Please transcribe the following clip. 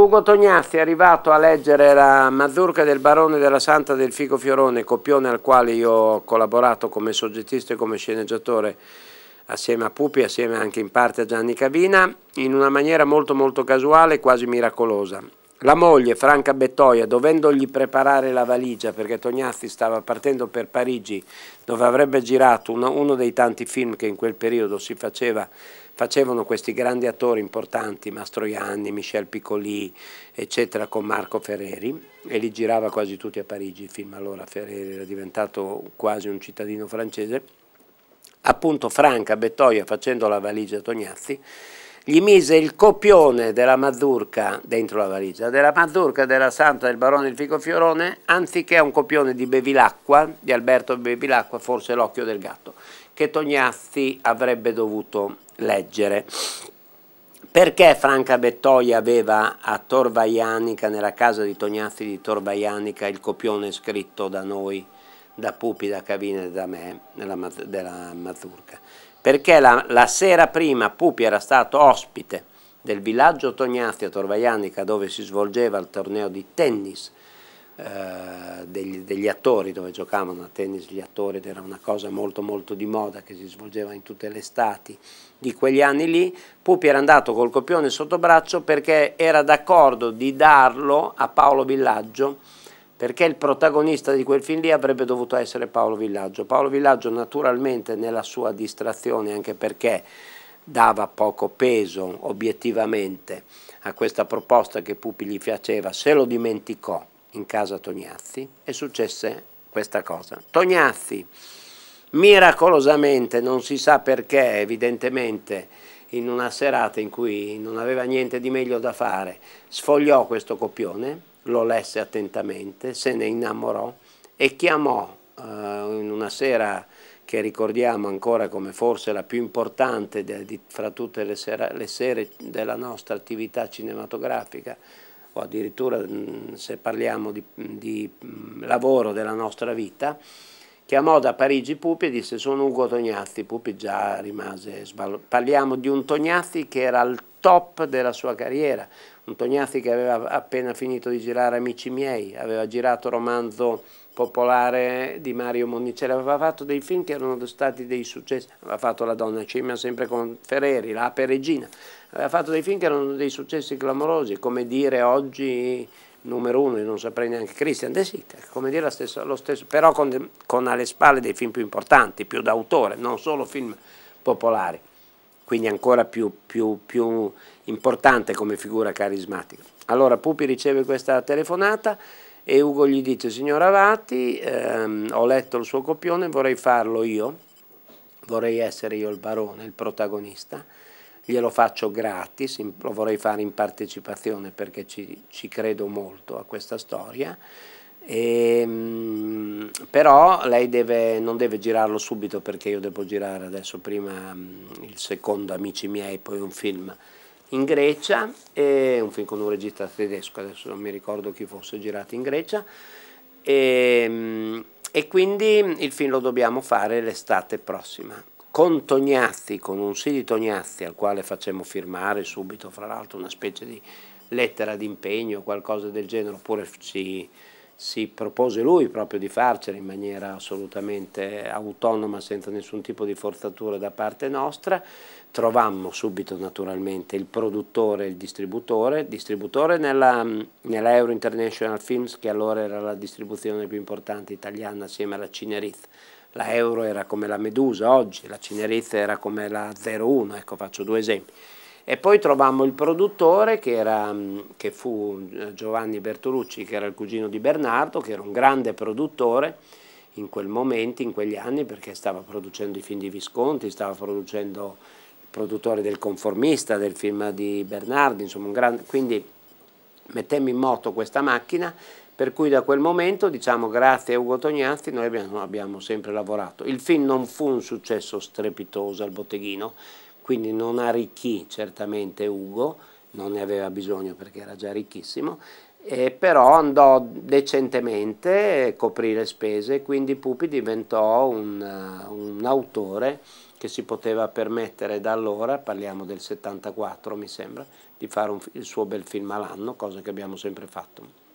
Ugo Tognazzi è arrivato a leggere la Mazzurca del Barone della Santa del Fico Fiorone, copione al quale io ho collaborato come soggettista e come sceneggiatore assieme a Pupi, assieme anche in parte a Gianni Cavina, in una maniera molto molto casuale e quasi miracolosa. La moglie, Franca Bettoia, dovendogli preparare la valigia perché Tognazzi stava partendo per Parigi dove avrebbe girato uno, uno dei tanti film che in quel periodo si faceva, facevano questi grandi attori importanti, Mastroianni, Michel Piccoli, eccetera, con Marco Ferreri e li girava quasi tutti a Parigi il film, allora Ferreri era diventato quasi un cittadino francese. Appunto Franca Bettoia facendo la valigia a Tognazzi gli mise il copione della mazurca dentro la valigia, della mazurca della Santa del Barone del Fico Fiorone, anziché un copione di Bevilacqua, di Alberto Bevilacqua, forse l'occhio del gatto, che Tognazzi avrebbe dovuto leggere. Perché Franca Bettoia aveva a Torvaianica, nella casa di Tognazzi di Torvaianica, il copione scritto da noi? da Pupi, da cabina e da me, della, della Maturca, perché la, la, sera prima Pupi era stato ospite del villaggio Tognazzi a Torvaianica dove si svolgeva il torneo di tennis eh, degli, degli, attori, dove giocavano a tennis gli attori ed era una cosa molto molto di moda che si svolgeva in tutte le estati di quegli anni lì, Pupi era andato col copione sotto braccio perché era d'accordo di darlo a Paolo Villaggio perché il protagonista di quel film lì avrebbe dovuto essere Paolo Villaggio. Paolo Villaggio naturalmente nella sua distrazione, anche perché dava poco peso obiettivamente a questa proposta che Pupi gli faceva, se lo dimenticò in casa Tognazzi e successe questa cosa. Tognazzi miracolosamente, non si sa perché evidentemente, in una serata in cui non aveva niente di meglio da fare, sfogliò questo copione lo lesse attentamente, se ne innamorò e chiamò eh, in una sera che ricordiamo ancora come forse la più importante de, di, fra tutte le, sera, le, sere della nostra attività cinematografica, o addirittura mm, se parliamo di, di mm, lavoro della nostra vita, chiamò da Parigi Pupi e disse sono Ugo Tognazzi, Pupi già rimase, sballo. parliamo di un Tognazzi che era al top della sua carriera. Un Tognazzi che aveva appena finito di girare Amici miei, aveva girato romanzo popolare di Mario Monnicelli, cioè, aveva fatto dei film che erano stati dei successi, aveva fatto La donna cima sempre con Ferreri, L'ape regina, aveva fatto dei film che erano dei successi clamorosi, come dire oggi numero uno, io non saprei neanche Christian De Sica, come dire stesso, lo stesso, però con, con alle spalle dei film più importanti, più d'autore, non solo film popolari quindi ancora più, più, più importante come figura carismatica. Allora Pupi riceve questa telefonata e Ugo gli dice signor Avati ehm, ho letto il suo copione, vorrei farlo io, vorrei essere io il barone, il protagonista, glielo faccio gratis, lo vorrei fare in partecipazione perché ci, ci credo molto a questa storia. E, ehm, però lei deve, non deve girarlo subito perché io devo girare adesso prima mm, il secondo Amici miei, poi un film in Grecia, e un film con un regista tedesco, adesso non mi ricordo chi fosse girato in Grecia, e, ehm, e quindi il film lo dobbiamo fare l'estate prossima con Tognazzi, con un sì di Tognazzi al quale facciamo firmare subito, fra l'altro una specie di lettera d'impegno, qualcosa del genere, oppure ci si propose lui proprio di farcela in maniera assolutamente autonoma senza nessun tipo di forzatura da parte nostra, trovammo subito naturalmente il produttore e il distributore, distributore nella, nella, Euro International Films che allora era la distribuzione più importante italiana assieme alla Cineriz, la Euro era come la Medusa oggi, la Cineriz era come la 01, ecco faccio due esempi. E poi trovammo il produttore che, era, mm, che fu eh, Giovanni Bertolucci, che era il cugino di Bernardo, che era un grande produttore in quel momento, in quegli anni, perché stava producendo i film di Visconti, stava producendo il produttore del conformista, del film di Bernardi, insomma un grande... Quindi mettemmo in moto questa macchina per cui da quel momento, diciamo grazie a Ugo Tognazzi, noi abbiamo, abbiamo sempre lavorato. Il film non fu un successo strepitoso al botteghino, quindi non arricchì certamente Ugo, non ne aveva bisogno perché era già ricchissimo, eh, però andò decentemente a coprire spese, quindi Pupi diventò un, eh, un autore che si poteva permettere da allora, parliamo del 74 mi sembra, di fare un, il suo bel film all'anno, cosa che abbiamo sempre fatto.